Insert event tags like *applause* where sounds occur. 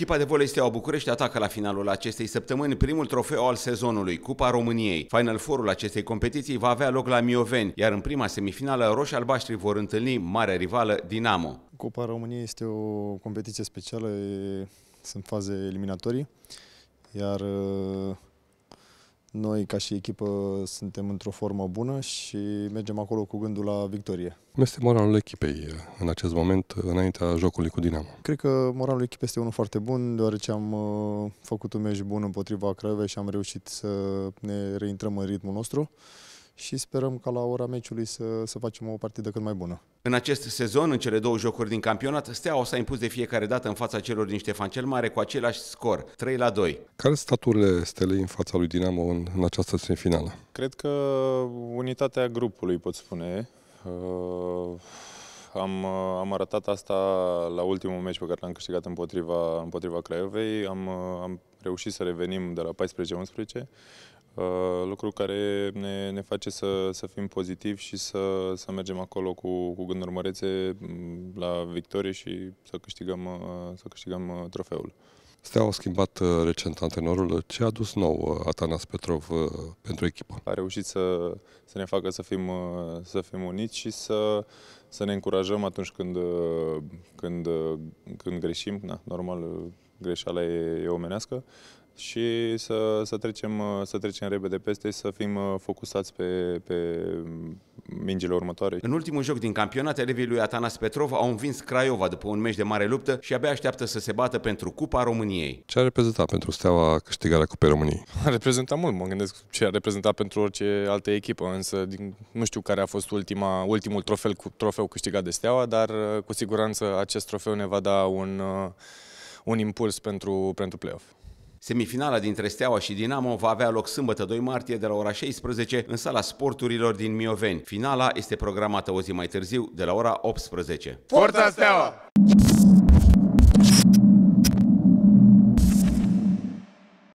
Echipa de volei Steaua București atacă la finalul acestei săptămâni primul trofeu al sezonului, Cupa României. Final forul acestei competiții va avea loc la Mioveni, iar în prima semifinală roșii-albaștri vor întâlni marea rivală Dinamo. Cupa României este o competiție specială, sunt faze eliminatorii, iar noi, ca și echipă, suntem într-o formă bună și mergem acolo cu gândul la victorie. Cum este moralul echipei în acest moment, înaintea jocului cu Dinamo? Cred că moralul echipei este unul foarte bun, deoarece am uh, făcut un meci bun împotriva Craiovei și am reușit să ne reintrăm în ritmul nostru și sperăm ca la ora meciului să, să facem o partidă cât mai bună. În acest sezon, în cele două jocuri din campionat, Steaua s-a impus de fiecare dată în fața celor din Ștefan cel Mare cu același scor, 3 la 2. Care sunt staturile Stelei în fața lui Dinamo în, în această semifinală? Cred că unitatea grupului, pot spune. Uh, am, uh, am arătat asta la ultimul meci pe care l-am câștigat împotriva, împotriva Craiovei. Am, uh, am reușit să revenim de la 14-11. Uh, lucru care ne, ne face să, să fim pozitivi și să, să mergem acolo cu, cu gânduri mărețe mm, la victorie și să câștigăm, uh, să câștigăm uh, trofeul. Steaua a schimbat recent antrenorul. Ce a dus nou Atanas Petrov pentru echipă? A reușit să, să ne facă să fim, să fim uniți și să, să ne încurajăm atunci când, când, când greșim. Na, normal, greșeala e, e omenească, și să, să, trecem, să trecem repede peste și să fim uh, focusați pe, pe mingile următoare. În ultimul joc din campionat, elevii lui Atanas Petrov au învins Craiova după un meci de mare luptă și abia așteaptă să se bată pentru Cupa României. Ce a reprezentat pentru Steaua câștigarea Cupei României? *laughs* A reprezentat mult, mă gândesc ce a reprezentat pentru orice altă echipă, însă din, nu știu care a fost ultima, ultimul trofeu, trofeu câștigat de Steaua, dar uh, cu siguranță acest trofeu ne va da un uh, un impuls pentru, pentru play-off. Semifinala dintre Steaua și Dinamo va avea loc sâmbătă 2 martie de la ora 16 în sala sporturilor din Mioveni. Finala este programată o zi mai târziu de la ora 18. Forța Steaua!